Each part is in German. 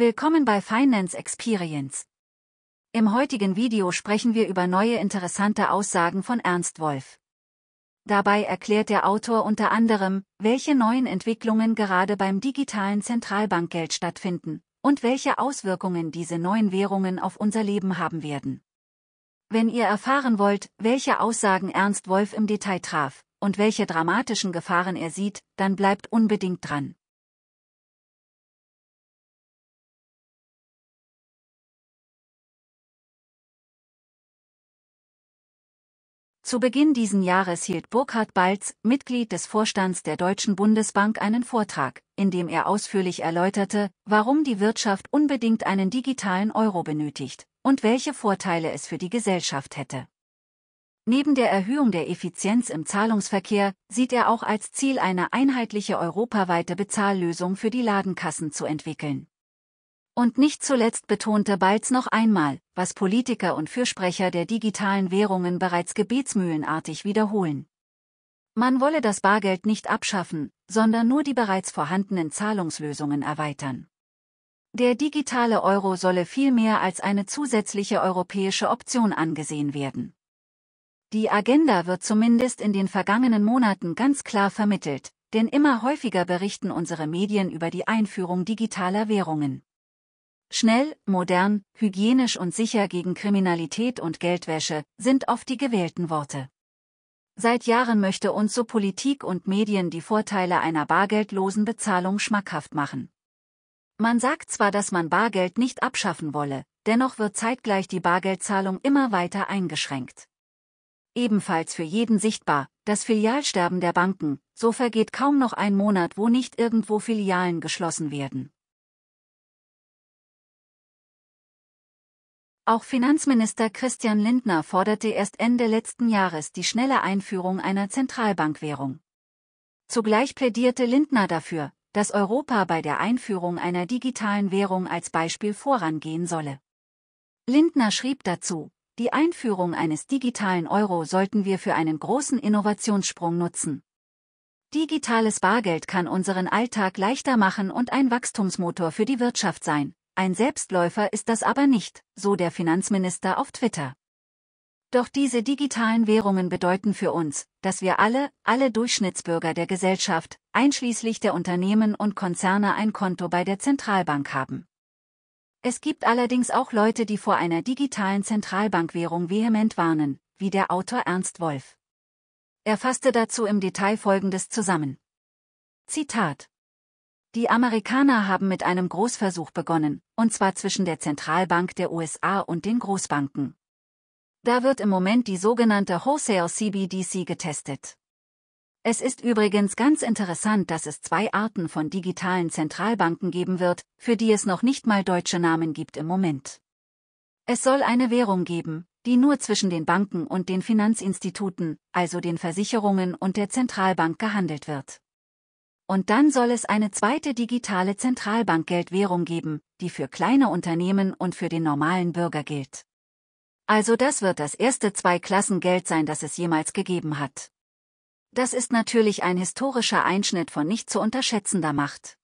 Willkommen bei Finance Experience. Im heutigen Video sprechen wir über neue interessante Aussagen von Ernst Wolf. Dabei erklärt der Autor unter anderem, welche neuen Entwicklungen gerade beim digitalen Zentralbankgeld stattfinden und welche Auswirkungen diese neuen Währungen auf unser Leben haben werden. Wenn ihr erfahren wollt, welche Aussagen Ernst Wolf im Detail traf und welche dramatischen Gefahren er sieht, dann bleibt unbedingt dran. Zu Beginn diesen Jahres hielt Burkhard Balz, Mitglied des Vorstands der Deutschen Bundesbank, einen Vortrag, in dem er ausführlich erläuterte, warum die Wirtschaft unbedingt einen digitalen Euro benötigt und welche Vorteile es für die Gesellschaft hätte. Neben der Erhöhung der Effizienz im Zahlungsverkehr sieht er auch als Ziel eine einheitliche europaweite Bezahllösung für die Ladenkassen zu entwickeln. Und nicht zuletzt betonte Balz noch einmal, was Politiker und Fürsprecher der digitalen Währungen bereits gebetsmühlenartig wiederholen. Man wolle das Bargeld nicht abschaffen, sondern nur die bereits vorhandenen Zahlungslösungen erweitern. Der digitale Euro solle vielmehr als eine zusätzliche europäische Option angesehen werden. Die Agenda wird zumindest in den vergangenen Monaten ganz klar vermittelt, denn immer häufiger berichten unsere Medien über die Einführung digitaler Währungen. Schnell, modern, hygienisch und sicher gegen Kriminalität und Geldwäsche sind oft die gewählten Worte. Seit Jahren möchte uns so Politik und Medien die Vorteile einer bargeldlosen Bezahlung schmackhaft machen. Man sagt zwar, dass man Bargeld nicht abschaffen wolle, dennoch wird zeitgleich die Bargeldzahlung immer weiter eingeschränkt. Ebenfalls für jeden sichtbar, das Filialsterben der Banken, so vergeht kaum noch ein Monat, wo nicht irgendwo Filialen geschlossen werden. Auch Finanzminister Christian Lindner forderte erst Ende letzten Jahres die schnelle Einführung einer Zentralbankwährung. Zugleich plädierte Lindner dafür, dass Europa bei der Einführung einer digitalen Währung als Beispiel vorangehen solle. Lindner schrieb dazu, die Einführung eines digitalen Euro sollten wir für einen großen Innovationssprung nutzen. Digitales Bargeld kann unseren Alltag leichter machen und ein Wachstumsmotor für die Wirtschaft sein, ein Selbstläufer ist das aber nicht, so der Finanzminister auf Twitter. Doch diese digitalen Währungen bedeuten für uns, dass wir alle, alle Durchschnittsbürger der Gesellschaft, einschließlich der Unternehmen und Konzerne ein Konto bei der Zentralbank haben. Es gibt allerdings auch Leute, die vor einer digitalen Zentralbankwährung vehement warnen, wie der Autor Ernst Wolf. Er fasste dazu im Detail Folgendes zusammen. Zitat die Amerikaner haben mit einem Großversuch begonnen, und zwar zwischen der Zentralbank der USA und den Großbanken. Da wird im Moment die sogenannte Wholesale CBDC getestet. Es ist übrigens ganz interessant, dass es zwei Arten von digitalen Zentralbanken geben wird, für die es noch nicht mal deutsche Namen gibt im Moment. Es soll eine Währung geben, die nur zwischen den Banken und den Finanzinstituten, also den Versicherungen und der Zentralbank gehandelt wird. Und dann soll es eine zweite digitale Zentralbankgeldwährung geben, die für kleine Unternehmen und für den normalen Bürger gilt. Also das wird das erste Zweiklassengeld sein, das es jemals gegeben hat. Das ist natürlich ein historischer Einschnitt von nicht zu unterschätzender Macht.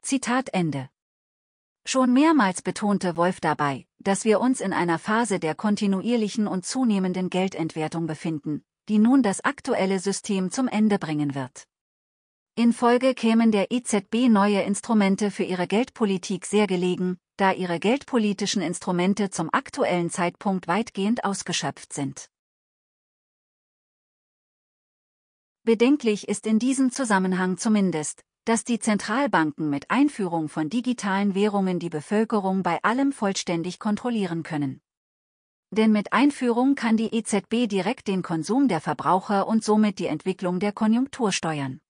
Zitat Ende. Schon mehrmals betonte Wolf dabei, dass wir uns in einer Phase der kontinuierlichen und zunehmenden Geldentwertung befinden, die nun das aktuelle System zum Ende bringen wird. In Folge kämen der EZB neue Instrumente für ihre Geldpolitik sehr gelegen, da ihre geldpolitischen Instrumente zum aktuellen Zeitpunkt weitgehend ausgeschöpft sind. Bedenklich ist in diesem Zusammenhang zumindest, dass die Zentralbanken mit Einführung von digitalen Währungen die Bevölkerung bei allem vollständig kontrollieren können. Denn mit Einführung kann die EZB direkt den Konsum der Verbraucher und somit die Entwicklung der Konjunktur steuern.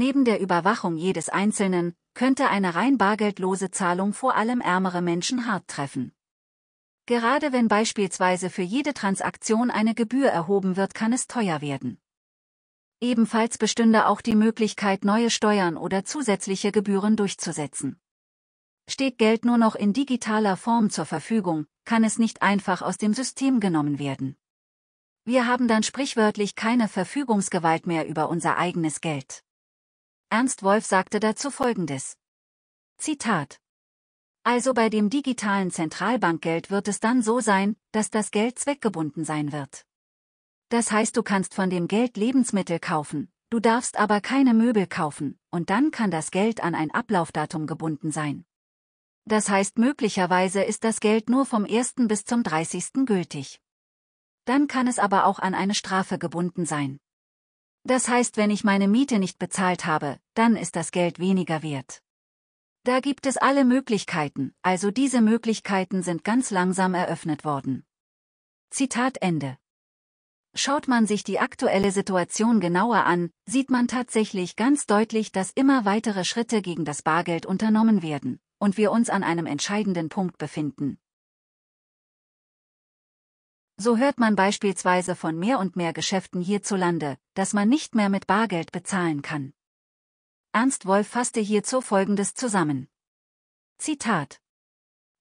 Neben der Überwachung jedes Einzelnen, könnte eine rein bargeldlose Zahlung vor allem ärmere Menschen hart treffen. Gerade wenn beispielsweise für jede Transaktion eine Gebühr erhoben wird, kann es teuer werden. Ebenfalls bestünde auch die Möglichkeit, neue Steuern oder zusätzliche Gebühren durchzusetzen. Steht Geld nur noch in digitaler Form zur Verfügung, kann es nicht einfach aus dem System genommen werden. Wir haben dann sprichwörtlich keine Verfügungsgewalt mehr über unser eigenes Geld. Ernst Wolf sagte dazu Folgendes. Zitat. Also bei dem digitalen Zentralbankgeld wird es dann so sein, dass das Geld zweckgebunden sein wird. Das heißt, du kannst von dem Geld Lebensmittel kaufen, du darfst aber keine Möbel kaufen, und dann kann das Geld an ein Ablaufdatum gebunden sein. Das heißt, möglicherweise ist das Geld nur vom 1. bis zum 30. gültig. Dann kann es aber auch an eine Strafe gebunden sein. Das heißt, wenn ich meine Miete nicht bezahlt habe, dann ist das Geld weniger wert. Da gibt es alle Möglichkeiten, also diese Möglichkeiten sind ganz langsam eröffnet worden. Zitat Ende. Schaut man sich die aktuelle Situation genauer an, sieht man tatsächlich ganz deutlich, dass immer weitere Schritte gegen das Bargeld unternommen werden und wir uns an einem entscheidenden Punkt befinden, so hört man beispielsweise von mehr und mehr Geschäften hierzulande, dass man nicht mehr mit Bargeld bezahlen kann. Ernst Wolf fasste hierzu Folgendes zusammen. Zitat.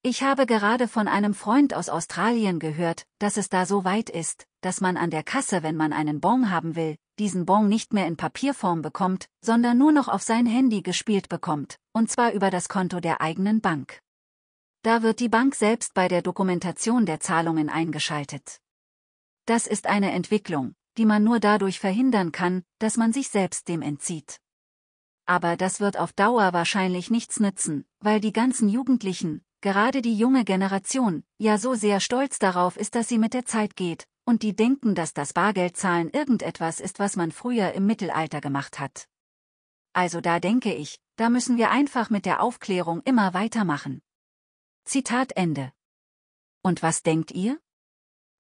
Ich habe gerade von einem Freund aus Australien gehört, dass es da so weit ist, dass man an der Kasse, wenn man einen Bon haben will, diesen Bon nicht mehr in Papierform bekommt, sondern nur noch auf sein Handy gespielt bekommt, und zwar über das Konto der eigenen Bank da wird die Bank selbst bei der Dokumentation der Zahlungen eingeschaltet. Das ist eine Entwicklung, die man nur dadurch verhindern kann, dass man sich selbst dem entzieht. Aber das wird auf Dauer wahrscheinlich nichts nützen, weil die ganzen Jugendlichen, gerade die junge Generation, ja so sehr stolz darauf ist, dass sie mit der Zeit geht, und die denken, dass das Bargeldzahlen irgendetwas ist, was man früher im Mittelalter gemacht hat. Also da denke ich, da müssen wir einfach mit der Aufklärung immer weitermachen. Zitat Ende. Und was denkt ihr?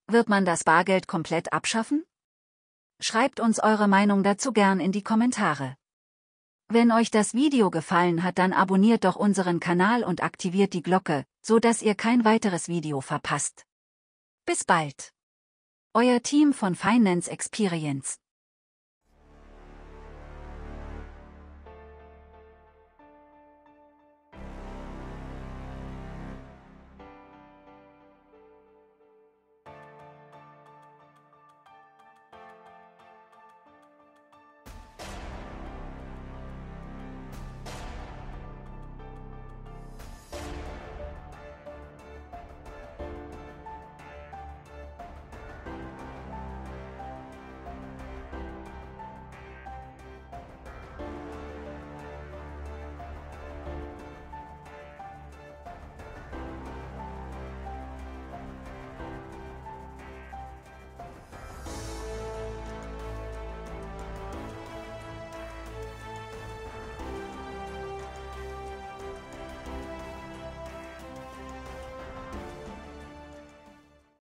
Wird man das Bargeld komplett abschaffen? Schreibt uns eure Meinung dazu gern in die Kommentare. Wenn euch das Video gefallen hat, dann abonniert doch unseren Kanal und aktiviert die Glocke, so dass ihr kein weiteres Video verpasst. Bis bald. Euer Team von Finance Experience.